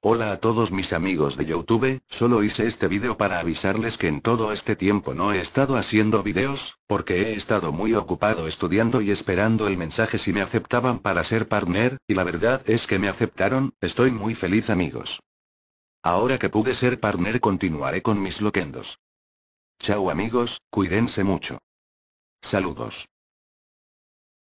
Hola a todos mis amigos de Youtube, solo hice este video para avisarles que en todo este tiempo no he estado haciendo videos, porque he estado muy ocupado estudiando y esperando el mensaje si me aceptaban para ser partner, y la verdad es que me aceptaron, estoy muy feliz amigos. Ahora que pude ser partner continuaré con mis loquendos. Chao amigos, cuídense mucho. Saludos.